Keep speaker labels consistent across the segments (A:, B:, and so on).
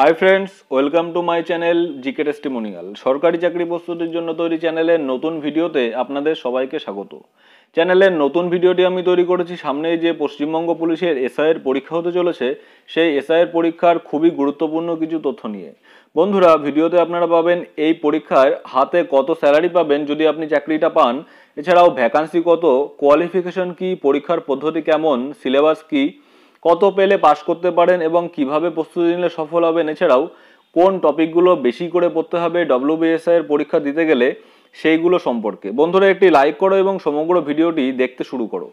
A: high friends welcome to my channel GK testimonial সরকারি চাকরি প্রস্তুতির জন্য তৈরি চ্যানেলের নতুন ভিডিওতে আপনাদের সবাইকে স্বাগত চ্যানেলের নতুন ভিডিওটি আমি তৈরি করেছি সামনে যে পশ্চিমবঙ্গ পুলিশের এসআইয়ের পরীক্ষা হতে চলেছে সেই এসআইয়ের পরীক্ষার খুবই গুরুত্বপূর্ণ কিছু তথ্য নিয়ে বন্ধুরা ভিডিওতে আপনারা পাবেন এই পরীক্ষায় হাতে কত স্যালারি পাবেন যদি আপনি চাকরিটা পান এছাড়াও ভ্যাকান্সি কত কোয়ালিফিকেশন কি পরীক্ষার পদ্ধতি কেমন সিলেবাস কী কত পেলে পাশ করতে পারেন এবং কিভাবে প্রস্তুতি নিলে সফল হবেন এছাড়াও কোন টপিকগুলো বেশি করে পড়তে হবে ডব্লিউবিএসআই এর পরীক্ষা দিতে গেলে সেইগুলো সম্পর্কে বন্ধুরা একটি লাইক করো এবং সমগ্র ভিডিওটি দেখতে শুরু করো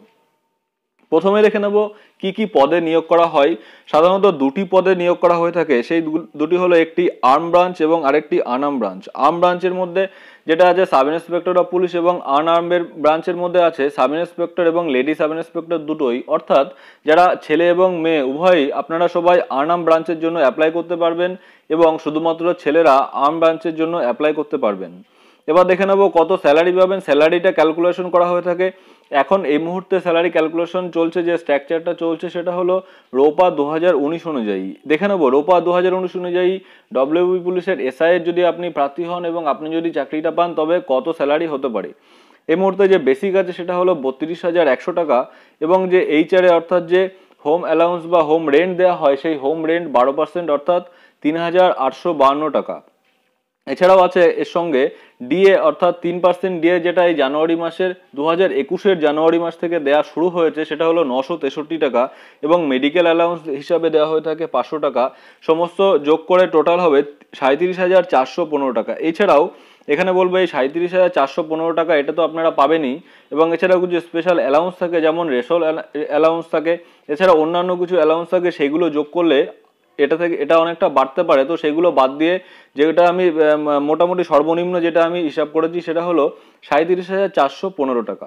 A: প্রথমে দেখে নেব কি কি পদে নিয়োগ করা হয় সাধারণত দুটি পদে নিয়োগ করা হয়ে থাকে সেই দুটি হলো একটি আর্ম ব্রাঞ্চ এবং আরেকটি আনআর্ম ব্রাঞ্চ আর্ম ব্রাঞ্চের মধ্যে যেটা আছে সাব ইন্সপেক্টর অফ পুলিশ এবং আনআর্মের ব্রাঞ্চের মধ্যে আছে সাব ইন্সপেক্টর এবং লেডি সাব ইন্সপেক্টর দুটোই অর্থাৎ যারা ছেলে এবং মেয়ে উভয়ই আপনারা সবাই আনআর্ম ব্রাঞ্চের জন্য অ্যাপ্লাই করতে পারবেন এবং শুধুমাত্র ছেলেরা আর্ম ব্রাঞ্চের জন্য অ্যাপ্লাই করতে পারবেন এবার দেখে নেব কত স্যালারি পাবেন স্যালারিটা ক্যালকুলেশন করা হয়ে থাকে এখন এই মুহূর্তে স্যালারি ক্যালকুলেশন চলছে যে স্ট্রাকচারটা চলছে সেটা হলো রোপা দু হাজার উনিশ অনুযায়ী দেখে নেবো রোপা দু হাজার উনিশ অনুযায়ী ডব্লিউবি পুলিশের এসআইয়ের যদি আপনি প্রার্থী হন এবং আপনি যদি চাকরিটা পান তবে কত স্যালারি হতে পারে এই মুহূর্তে যে বেসিক আছে সেটা হলো বত্রিশ হাজার একশো টাকা এবং যে এইচআরএ অর্থাৎ যে হোম অ্যালাউন্স বা হোম রেন্ট দেওয়া হয় সেই হোম রেন্ট বারো পার্সেন্ট অর্থাৎ তিন হাজার আটশো বাহান্ন টাকা এছাড়াও আছে এর সঙ্গে ডিএ অর্থাৎ তিন পার্সেন্ট ডিএ যেটা এই জানুয়ারি মাসের দু হাজার একুশের জানুয়ারি মাস থেকে দেয়া শুরু হয়েছে সেটা হলো নশো তেষট্টি টাকা এবং মেডিকেল অ্যালাউন্স হিসাবে দেওয়া হয়ে থাকে পাঁচশো টাকা সমস্ত যোগ করে টোটাল হবে সাঁত্রিশ হাজার চারশো পনেরো টাকা এছাড়াও এখানে বলবো এই সাঁত্রিশ হাজার চারশো পনেরো টাকা এটা তো আপনারা পাবেনই এবং এছাড়াও কিছু স্পেশাল অ্যালাউন্স থাকে যেমন রেশল অ্যালাউন্স থাকে এছাড়া অন্যান্য কিছু অ্যালাউন্স থাকে সেগুলো যোগ করলে এটা থেকে এটা অনেকটা বাড়তে পারে তো সেগুলো বাদ দিয়ে যেটা আমি মোটামুটি সর্বনিম্ন যেটা আমি হিসাব করেছি সেটা হলো সাঁত্রিশ হাজার চারশো পনেরো টাকা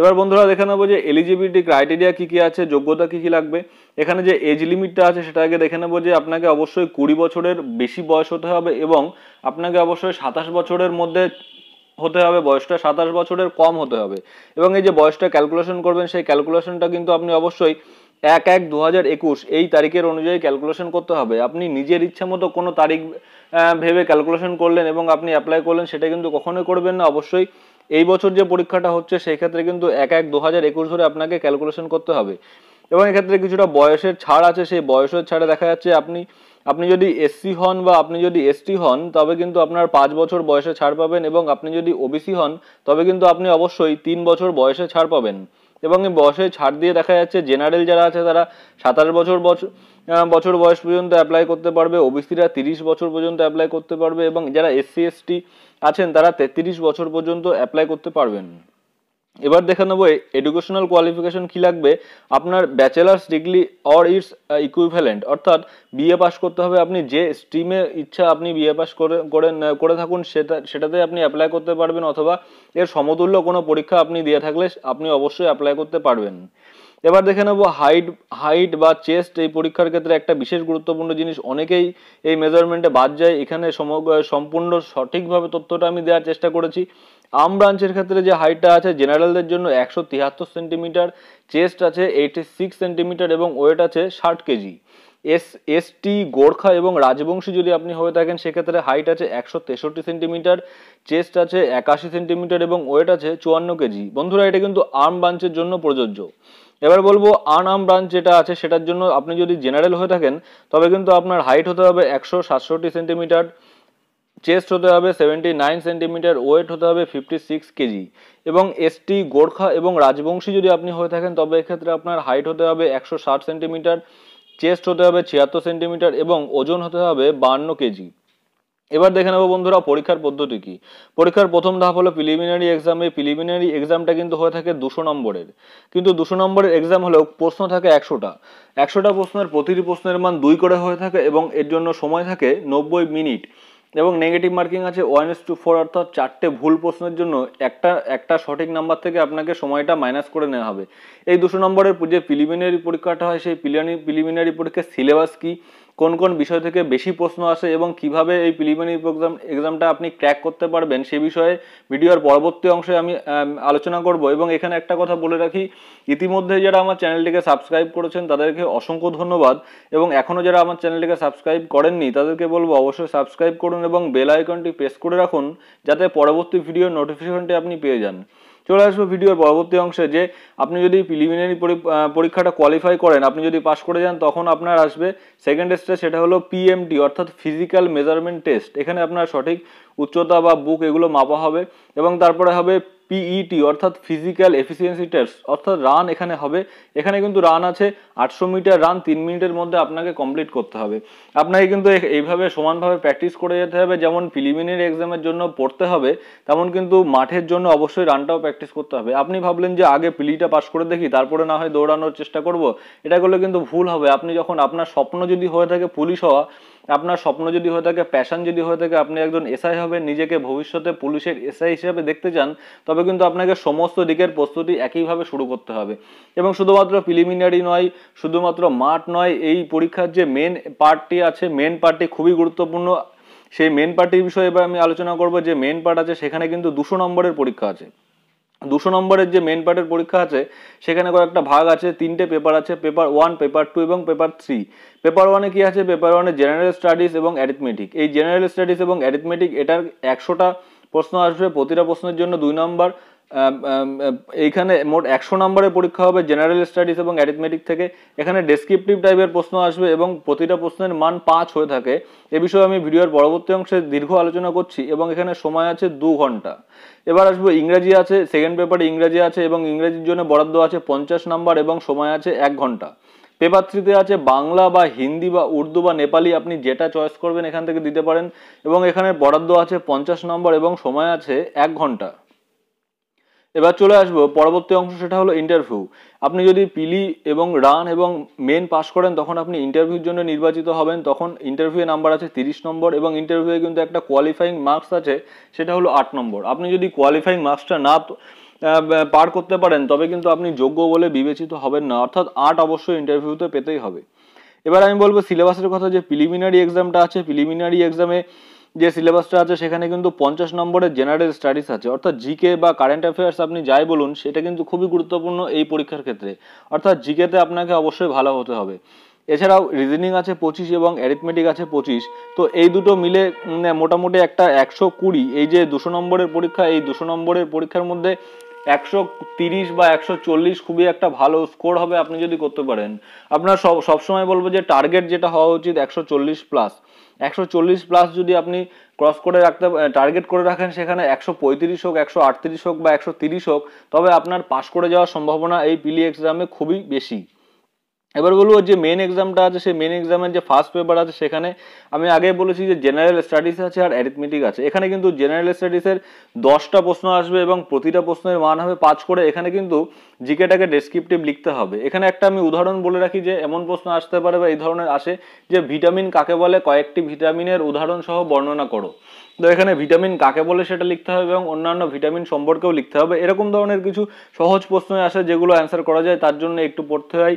A: এবার বন্ধুরা দেখে নেবো যে এলিজিবিলিটি ক্রাইটেরিয়া কী কী আছে যোগ্যতা কী কী লাগবে এখানে যে এজ লিমিটটা আছে সেটা আগে দেখে নেবো যে আপনাকে অবশ্যই কুড়ি বছরের বেশি বয়স হতে হবে এবং আপনাকে অবশ্যই সাতাশ বছরের মধ্যে হতে হবে বয়সটা সাতাশ বছরের কম হতে হবে এবং এই যে বয়সটা ক্যালকুলেশন করবেন সেই ক্যালকুলেশনটা কিন্তু আপনি অবশ্যই এক এক দু হাজার একুশ এই তারিখের অনুযায়ী ক্যালকুলেশন করতে হবে আপনি নিজের ইচ্ছে মতো কোনো তারিখ ভেবে ক্যালকুলেশন করলেন এবং আপনি অ্যাপ্লাই করলেন সেটা কিন্তু কখনোই করবেন না অবশ্যই এই বছর যে পরীক্ষাটা হচ্ছে সেই ক্ষেত্রে কিন্তু এক এক দু হাজার একুশ ধরে আপনাকে ক্যালকুলেশন করতে হবে এবং এক্ষেত্রে কিছুটা বয়সের ছাড় আছে সেই বয়সের ছাড়ে দেখা যাচ্ছে আপনি আপনি যদি এসসি হন বা আপনি যদি এসটি হন তবে কিন্তু আপনার পাঁচ বছর বয়সে ছাড় পাবেন এবং আপনি যদি ওবিসি হন তবে কিন্তু আপনি অবশ্যই তিন বছর বয়সে ছাড় পাবেন এবং এই বয়সে ছাড় দিয়ে দেখা যাচ্ছে জেনারেল যারা আছে তারা সাতাশ বছর বছর বছর বয়স পর্যন্ত অ্যাপ্লাই করতে পারবে ওবিসিরা তিরিশ বছর পর্যন্ত অ্যাপ্লাই করতে পারবে এবং যারা এসসি এসটি আছেন তারা তেত্রিশ বছর পর্যন্ত অ্যাপ্লাই করতে পারবেন এবার দেখে নেবো এডুকেশনাল কোয়ালিফিকেশন কি লাগবে আপনার bachelor's degree or it's equivalent অর্থাৎ বিএ পাস করতে হবে আপনি যে স্ট্রিমে ইচ্ছা আপনি বিএ পাস করে করে থাকুন সেটা সেটাতে আপনি অ্যাপ্লাই করতে পারবেন অথবা এর সমতুল্য কোনো পরীক্ষা আপনি দিয়ে থাকলে আপনি অবশ্যই অ্যাপ্লাই করতে পারবেন এবার দেখে নেবো হাইট হাইট বা চেস্ট এই পরীক্ষার ক্ষেত্রে একটা বিশেষ গুরুত্বপূর্ণ জিনিস অনেকেই এই মেজারমেন্টে বাদ যায় এখানে সম্পূর্ণ সঠিকভাবে তথ্যটা আমি দেওয়ার চেষ্টা করেছি আম ব্রাঞ্চের ক্ষেত্রে যে হাইটটা আছে জেনারেলদের জন্য একশো তিয়াত্তর সেন্টিমিটার চেস্ট আছে এইটি সিক্স সেন্টিমিটার এবং ওয়েট আছে ষাট কেজি এস এসটি গোর্খা এবং রাজবংশী যদি আপনি হয়ে থাকেন সেক্ষেত্রে হাইট আছে একশো তেষট্টি সেন্টিমিটার চেস্ট আছে একাশি সেন্টিমিটার এবং ওয়েট আছে চুয়ান্ন কেজি বন্ধুরা এটা কিন্তু আর্ম ব্রাঞ্চের জন্য প্রযোজ্য এবার বলবো আম ব্রাঞ্চ যেটা আছে সেটার জন্য আপনি যদি জেনারেল হয়ে থাকেন তবে কিন্তু আপনার হাইট হতে হবে একশো সাতষট্টি সেন্টিমিটার চেস্ট হতে হবে সেভেন্টি নাইন সেন্টিমিটার ওয়েট হতে হবে ফিফটি সিক্স কেজি এবং এসটি গোর্খা এবং রাজবংশী যদি আপনি হয়ে থাকেন তবে এক্ষেত্রে আপনার হাইট হতে হবে একশো ষাট সেন্টিমিটার চেস্ট হতে হবে ছিয়াত্তর সেন্টিমিটার এবং ওজন হতে হবে বান্ন কেজি এবার দেখে নেবো বন্ধুরা পরীক্ষার পদ্ধতি কী পরীক্ষার প্রথম ধাপ হলো প্রিলিমিনারি এক্সাম এই প্রিলিমিনারি এক্সামটা কিন্তু হয়ে থাকে দুশো নম্বরের কিন্তু দুশো নম্বরের এক্সাম হলেও প্রশ্ন থাকে একশোটা একশোটা প্রশ্নের প্রতিটি প্রশ্নের মান দুই করে হয়ে থাকে এবং এর জন্য সময় থাকে নব্বই মিনিট এবং নেগেটিভ মার্কিং আছে ওয়ান এস টু ফোর অর্থাৎ চারটে ভুল প্রশ্নের জন্য একটা একটা সঠিক নাম্বার থেকে আপনাকে সময়টা মাইনাস করে নেওয়া হবে এই দুশো নম্বরের যে প্রিলিমিনারি পরীক্ষাটা হয় সেই প্রিলিমিনারি পরীক্ষার সিলেবাস কী কোন কোন বিষয় থেকে বেশি প্রশ্ন আসে এবং কিভাবে এই প্রিলিমিনারি এক্সাম এক্সামটা আপনি ক্র্যাক করতে পারবেন সে বিষয়ে ভিডিওর পরবর্তী অংশে আমি আলোচনা করব এবং এখানে একটা কথা বলে রাখি ইতিমধ্যে যারা আমার চ্যানেলটিকে সাবস্ক্রাইব করেছেন তাদেরকে অসংখ্য ধন্যবাদ এবং এখনও যারা আমার চ্যানেলটিকে সাবস্ক্রাইব করেননি তাদেরকে বলবো অবশ্যই সাবস্ক্রাইব করুন এবং বেল আইকনটি প্রেস করে রাখুন যাতে পরবর্তী ভিডিওর নোটিফিকেশনটি আপনি পেয়ে যান চলে আসবো ভিডিওর পরবর্তী অংশে যে আপনি যদি প্রিলিমিনারি পরীক্ষাটা কোয়ালিফাই করেন আপনি যদি পাস করে যান তখন আপনার আসবে সেকেন্ড টেস্টটা সেটা হলো পিএমটি অর্থাৎ ফিজিক্যাল মেজারমেন্ট টেস্ট এখানে আপনার সঠিক উচ্চতা বা বুক এগুলো মাপা হবে এবং তারপরে হবে পিইটি e অর্থাৎ ফিজিক্যাল এফিসিয়েন্সি টেস্ট অর্থাৎ রান এখানে হবে এখানে কিন্তু রান আছে আটশো মিটার রান তিন মিনিটের মধ্যে আপনাকে কমপ্লিট করতে হবে আপনাকে কিন্তু এইভাবে সমানভাবে প্র্যাকটিস করে যেতে হবে যেমন প্রিলিমিনারি এক্সামের জন্য পড়তে হবে তেমন কিন্তু মাঠের জন্য অবশ্যই রানটাও প্র্যাকটিস করতে হবে আপনি ভাবলেন যে আগে পিলিটা e পাস করে দেখি তারপরে না হয় দৌড়ানোর চেষ্টা করব এটা করলে কিন্তু ভুল হবে আপনি যখন আপনার স্বপ্ন যদি হয়ে থাকে পুলিশ হওয়া আপনার স্বপ্ন যদি হয়ে থাকে প্যাশন যদি হয়ে থাকে আপনি একজন এসআই হবেন নিজেকে ভবিষ্যতে পুলিশের এসআই হিসেবে দেখতে চান তবে কিন্তু আপনাকে সমস্ত দিকের প্রস্তুতি একইভাবে শুরু করতে হবে এবং শুধুমাত্র প্রিলিমিনারি নয় শুধুমাত্র মাঠ নয় এই পরীক্ষার যে মেন পার্টটি আছে মেন পার্টটি খুবই গুরুত্বপূর্ণ সেই মেন পার্টির বিষয়ে এবার আমি আলোচনা করব যে মেন পার্ট আছে সেখানে কিন্তু দুশো নম্বরের পরীক্ষা আছে দুশো নম্বরের যে মেন পার্টের পরীক্ষা আছে সেখানে কয়েকটা ভাগ আছে তিনটে পেপার আছে পেপার ওয়ান পেপার টু এবং পেপার থ্রি পেপার ওয়ানে কি আছে পেপার ওয়ানে জেনারেল স্টাডিজ এবং অ্যারিথমেটিক এই জেনারেল স্টাডিজ এবং অ্যারিথমেটিক এটার একশোটা প্রশ্ন আসবে প্রতিটা প্রশ্নের জন্য দুই নম্বর এইখানে মোট একশো নম্বরে পরীক্ষা হবে জেনারেল স্টাডিজ এবং অ্যারিথমেটিক থেকে এখানে ডেসক্রিপটিভ টাইপের প্রশ্ন আসবে এবং প্রতিটা প্রশ্নের মান পাঁচ হয়ে থাকে এ বিষয়ে আমি ভিডিওর পরবর্তী অংশে দীর্ঘ আলোচনা করছি এবং এখানে সময় আছে দু ঘন্টা এবার আসবো ইংরাজি আছে সেকেন্ড পেপারে ইংরাজি আছে এবং ইংরাজির জন্য বরাদ্দ আছে পঞ্চাশ নাম্বার এবং সময় আছে এক ঘন্টা পেপার থ্রিতে আছে বাংলা বা হিন্দি বা উর্দু বা নেপালি আপনি যেটা চয়েস করবেন এখান থেকে দিতে পারেন এবং এখানে বরাদ্দ আছে পঞ্চাশ নম্বর এবং সময় আছে এক ঘন্টা এবার চলে আসবো পরবর্তী অংশ সেটা হলো ইন্টারভিউ আপনি যদি পিলি এবং রান এবং মেন পাস করেন তখন আপনি ইন্টারভিউর জন্য নির্বাচিত হবেন তখন ইন্টারভিউয়ে নাম্বার আছে তিরিশ নম্বর এবং ইন্টারভিউয়ে কিন্তু একটা কোয়ালিফাইং মার্কস আছে সেটা হলো আট নম্বর আপনি যদি কোয়ালিফাইং মার্কসটা না পার করতে পারেন তবে কিন্তু আপনি যোগ্য বলে বিবেচিত হবেন না অর্থাৎ আট অবশ্যই ইন্টারভিউতে পেতেই হবে এবার আমি বলবো সিলেবাসের কথা যে প্রিলিমিনারি এক্সামটা আছে প্রিলিমিনারি এক্সামে যে সিলেবাসটা আছে সেখানে কিন্তু পঞ্চাশ নম্বরের জেনারেল স্টাডিজ আছে অর্থাৎ জিকে বা কারেন্ট অ্যাফেয়ার্স আপনি যাই বলুন সেটা কিন্তু খুবই গুরুত্বপূর্ণ এই পরীক্ষার ক্ষেত্রে অর্থাৎ জিকেতে আপনাকে অবশ্যই ভালো হতে হবে এছাড়াও রিজনিং আছে পঁচিশ এবং অ্যারিথমেটিক আছে পঁচিশ তো এই দুটো মিলে মোটামুটি একটা একশো কুড়ি এই যে দুশো নম্বরের পরীক্ষা এই দুশো নম্বরের পরীক্ষার মধ্যে একশো তিরিশ বা একশো চল্লিশ খুবই একটা ভালো স্কোর হবে আপনি যদি করতে পারেন আপনার সব সবসময় বলবো যে টার্গেট যেটা হওয়া উচিত একশো চল্লিশ প্লাস একশো চল্লিশ প্লাস যদি আপনি ক্রস করে রাখতে টার্গেট করে রাখেন সেখানে একশো পঁয়ত্রিশ হোক একশো আটত্রিশ হোক বা একশো তিরিশ হোক তবে আপনার পাশ করে যাওয়ার সম্ভাবনা এই পিলি e এক্সামে খুবই বেশি এবার বলবো যে মেন এক্সামটা আছে সেই মেন এক্সামের যে ফার্স্ট পেপার আছে সেখানে আমি আগে বলেছি যে জেনারেল স্টাডিজ আছে আর অ্যারিথমেটিক আছে এখানে কিন্তু জেনারেল স্টাডিজের দশটা প্রশ্ন আসবে এবং প্রতিটা প্রশ্নের মান হবে পাঁচ করে এখানে কিন্তু জিকেটাকে ডেসক্রিপটিভ লিখতে হবে এখানে একটা আমি উদাহরণ বলে রাখি যে এমন প্রশ্ন আসতে পারে বা এই ধরনের আসে যে ভিটামিন কাকে বলে কয়েকটি ভিটামিনের উদাহরণ সহ বর্ণনা করো তো এখানে ভিটামিন কাকে বলে সেটা লিখতে হবে এবং অন্যান্য ভিটামিন সম্পর্কেও লিখতে হবে এরকম ধরনের কিছু সহজ প্রশ্ন আসে যেগুলো অ্যান্সার করা যায় তার জন্য একটু পড়তে হয়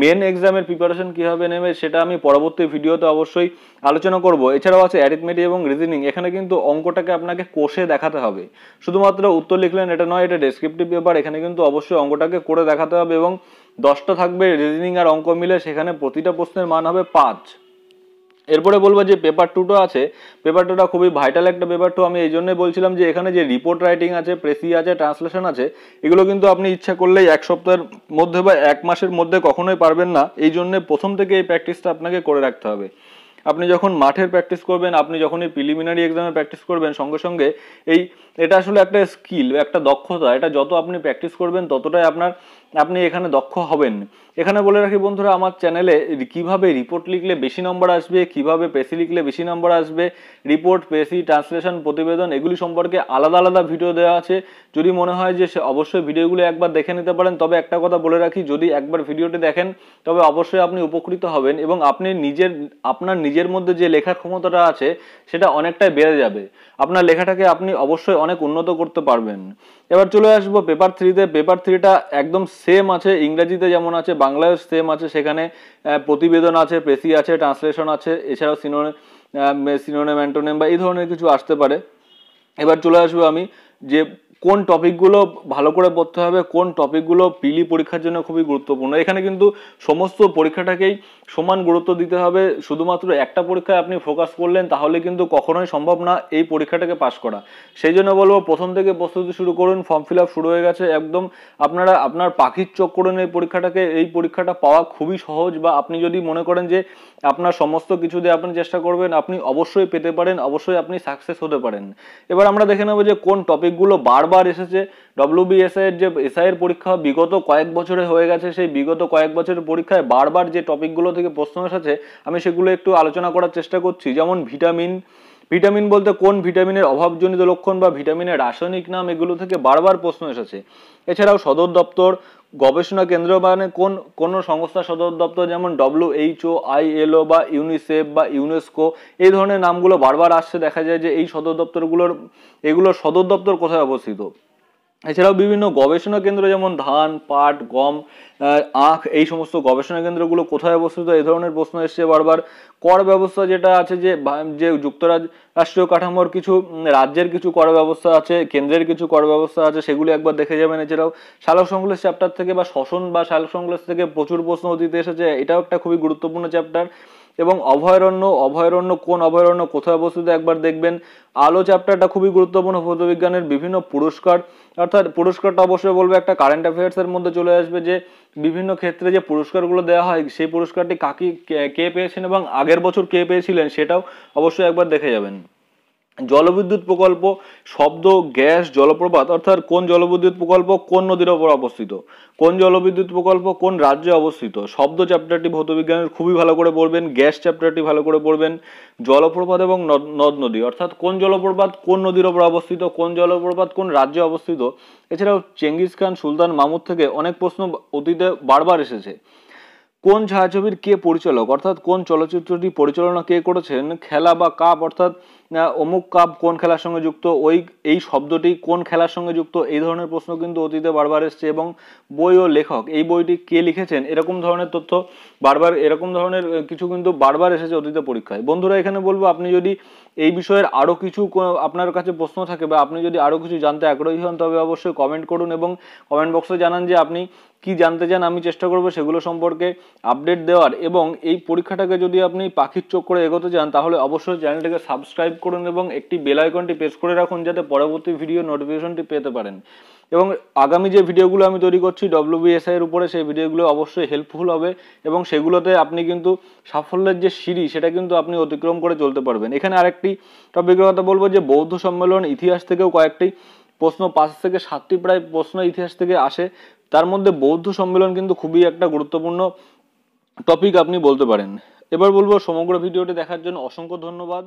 A: মেন এক্সামের প্রিপারেশন কীভাবে নেবে সেটা আমি পরবর্তী ভিডিওতে অবশ্যই আলোচনা করব এছাড়াও আছে অ্যারিথমেটিক এবং রিজনিং এখানে কিন্তু অঙ্কটাকে আপনাকে কোষে দেখাতে হবে শুধুমাত্র উত্তর লিখলেন এটা নয় এটা ডেসক্রিপটিভ পেপার এখানে কিন্তু অবশ্যই অঙ্কটাকে করে দেখাতে হবে এবং দশটা থাকবে রিজনিং আর অঙ্ক মিলে সেখানে প্রতিটা প্রশ্নের মান হবে পাঁচ এরপরে বলবো যে পেপার টুটো আছে পেপার টুটা খুবই ভাইটাল একটা পেপার টু আমি এই জন্যই বলছিলাম যে এখানে যে রিপোর্ট রাইটিং আছে প্রেসি আছে ট্রান্সলেশন আছে এগুলো কিন্তু আপনি ইচ্ছা করলেই এক সপ্তাহের মধ্যে বা এক মাসের মধ্যে কখনোই পারবেন না এই জন্য প্রথম থেকে এই প্র্যাকটিসটা আপনাকে করে রাখতে হবে আপনি যখন মাঠের প্র্যাকটিস করবেন আপনি যখন এই প্রিলিমিনারি এক্সামে প্র্যাকটিস করবেন সঙ্গে সঙ্গে এই এটা আসলে একটা স্কিল একটা দক্ষতা এটা যত আপনি প্র্যাকটিস করবেন ততটাই আপনার আপনি এখানে দক্ষ হবেন এখানে বলে রাখি বন্ধুরা আমার চ্যানেলে কিভাবে রিপোর্ট লিখলে বেশি নম্বর আসবে কিভাবে পেসি লিখলে বেশি নম্বর আসবে রিপোর্ট পেসি ট্রান্সলেশন প্রতিবেদন এগুলি সম্পর্কে আলাদা আলাদা ভিডিও দেওয়া আছে যদি মনে হয় যে সে অবশ্যই ভিডিওগুলো একবার দেখে নিতে পারেন তবে একটা কথা বলে রাখি যদি একবার ভিডিওটি দেখেন তবে অবশ্যই আপনি উপকৃত হবেন এবং আপনি নিজের আপনার নিজের মধ্যে যে লেখার ক্ষমতাটা আছে সেটা অনেকটাই বেড়ে যাবে আপনার লেখাটাকে আপনি অবশ্যই অনেক উন্নত করতে পারবেন এবার চলে আসবো পেপার থ্রিতে পেপার থ্রিটা একদম সেম আছে ইংরাজিতে যেমন আছে বাংলায় সেম আছে সেখানে প্রতিবেদন আছে প্রেসি আছে ট্রান্সলেশন আছে এছাড়াও সিনোনে সিনোনেম অ্যান্টোনেম বা এই ধরনের কিছু আসতে পারে এবার চলে আসবো আমি যে কোন টপিকগুলো ভালো করে পড়তে হবে কোন টপিকগুলো পিলি e e পরীক্ষার জন্য খুবই গুরুত্বপূর্ণ এখানে কিন্তু সমস্ত পরীক্ষাটাকেই সমান গুরুত্ব দিতে হবে শুধুমাত্র একটা পরীক্ষায় আপনি ফোকাস করলেন তাহলে কিন্তু কখনোই সম্ভব না এই পরীক্ষাটাকে পাশ করা সেই জন্য বলবো প্রথম থেকে প্রস্তুতি শুরু করুন ফর্ম ফিল শুরু হয়ে গেছে একদম আপনারা আপনার পাখির চোখ করুন এই পরীক্ষাটাকে এই পরীক্ষাটা পাওয়া খুবই সহজ বা আপনি যদি মনে করেন যে আপনার সমস্ত কিছু দিয়ে আপনি চেষ্টা করবেন আপনি অবশ্যই পেতে পারেন অবশ্যই আপনি সাকসেস হতে পারেন এবার আমরা দেখে নেবো যে কোন টপিকগুলো বারবার এসেছে ডব্লিউবিএসআই এর যে এসআইয়ের পরীক্ষা বিগত কয়েক বছরে হয়ে গেছে সেই বিগত কয়েক বছরের পরীক্ষায় বারবার যে টপিকগুলো থেকে প্রশ্ন এসেছে আমি সেগুলো একটু আলোচনা করার চেষ্টা করছি যেমন ভিটামিন ভিটামিন বলতে কোন ভিটামিনের অভাবজনিত লক্ষণ বা ভিটামিনের রাসায়নিক নাম এগুলো থেকে বারবার প্রশ্ন এসেছে এছাড়াও সদর দপ্তর গবেষণা কেন্দ্র মানে কোন কোন সংস্থা সদর দপ্তর যেমন ডব্লিউএইচও আইএলও বা ইউনিসেফ বা ইউনেস্কো এই ধরনের নামগুলো বারবার আসছে দেখা যায় যে এই সদর দপ্তরগুলোর এগুলোর সদর দপ্তর কোথায় অবস্থিত এছাড়াও বিভিন্ন গবেষণা কেন্দ্র যেমন ধান পাট গম আখ এই সমস্ত গবেষণা কেন্দ্রগুলো কোথায় অবস্থিত এই ধরনের প্রশ্ন এসছে বারবার কর ব্যবস্থা যেটা আছে যে যে যুক্তরাষ্ট্র রাষ্ট্রীয় কাঠামোর কিছু রাজ্যের কিছু কর ব্যবস্থা আছে কেন্দ্রের কিছু কর ব্যবস্থা আছে সেগুলো একবার দেখে যাবেন এছাড়াও শালক সংশ্লেষ চ্যাপ্টার থেকে বা শ্বসন বা শালক সংশ্লেষ থেকে প্রচুর প্রশ্ন অতীতে এসেছে এটাও একটা খুবই গুরুত্বপূর্ণ চ্যাপ্টার এবং অভয়ারণ্য অভয়ারণ্য কোন অভয়ারণ্য কোথায় অবস্থিত একবার দেখবেন আলো চ্যাপ্টারটা খুবই গুরুত্বপূর্ণ ভৌতবিজ্ঞানের বিভিন্ন পুরস্কার অর্থাৎ পুরস্কারটা অবশ্যই বলবো একটা কারেন্ট অ্যাফেয়ার্সের মধ্যে চলে আসবে যে বিভিন্ন ক্ষেত্রে যে পুরস্কারগুলো দেওয়া হয় সেই পুরস্কারটি কাকে কে পেয়েছেন এবং আগের বছর কে পেয়েছিলেন সেটাও অবশ্যই একবার দেখে যাবেন জলবিদ্যুৎ প্রকল্প শব্দ গ্যাস জলপ্রপাত অর্থাৎ কোন জলবিদ্যুৎ প্রকল্প কোন নদীর ওপর অবস্থিত কোন জলবিদ্যুৎ প্রকল্প কোন রাজ্যে অবস্থিত শব্দ চ্যাপ্টারটি ভৌতবিজ্ঞানের খুবই ভালো করে পড়বেন গ্যাস চ্যাপ্টারটি ভালো করে পড়বেন জলপ্রপাত এবং নদ নদী অর্থাৎ কোন জলপ্রপাত কোন নদীর ওপর অবস্থিত কোন জলপ্রপাত কোন রাজ্যে অবস্থিত এছাড়াও চেঙ্গিস খান সুলতান মামুদ থেকে অনেক প্রশ্ন অতীতে বারবার এসেছে কোন ছায়াছবির কে পরিচালক অর্থাৎ কোন চলচ্চিত্রটি পরিচালনা কে করেছেন খেলা বা কাপ অর্থাৎ অমুক কাপ কোন খেলার সঙ্গে যুক্ত ওই এই শব্দটি কোন খেলার সঙ্গে যুক্ত এই ধরনের প্রশ্ন কিন্তু অতীতে বারবার এসছে এবং বই ও লেখক এই বইটি কে লিখেছেন এরকম ধরনের তথ্য বারবার এরকম ধরনের কিছু কিন্তু বারবার এসেছে অতীতে পরীক্ষায় বন্ধুরা এখানে বলবো আপনি যদি এই বিষয়ের আরও কিছু আপনার কাছে প্রশ্ন থাকে বা আপনি যদি আরও কিছু জানতে আগ্রহী হন তবে অবশ্যই কমেন্ট করুন এবং কমেন্ট বক্সে জানান যে আপনি কি জানতে চান আমি চেষ্টা করব সেগুলো সম্পর্কে আপডেট দেওয়ার এবং এই পরীক্ষাটাকে যদি আপনি পাখির চোখ করে এগোতে চান তাহলে অবশ্যই চ্যানেলটিকে সাবস্ক্রাইব করুন এবং একটি বেলাইকনটি প্রেস করে রাখুন যাতে পরবর্তী ভিডিও নোটিফিকেশনটি পেতে পারেন এবং আগামী যে ভিডিওগুলো আমি তৈরি করছি ডব্লিউবিএসআই এর উপরে সেই ভিডিওগুলো অবশ্যই হেল্পফুল হবে এবং সেগুলোতে আপনি কিন্তু সাফল্যের যে সিঁড়ি সেটা কিন্তু আপনি অতিক্রম করে চলতে পারবেন এখানে আরেকটি টপিকের কথা বলবো যে বৌদ্ধ সম্মেলন ইতিহাস থেকেও কয়েকটি প্রশ্ন পাঁচ থেকে সাতটি প্রায় প্রশ্ন ইতিহাস থেকে আসে তার মধ্যে বৌদ্ধ সম্মেলন কিন্তু খুবই একটা গুরুত্বপূর্ণ টপিক আপনি বলতে পারেন এবার বলবো সমগ্র ভিডিওটি দেখার জন্য অসংখ্য ধন্যবাদ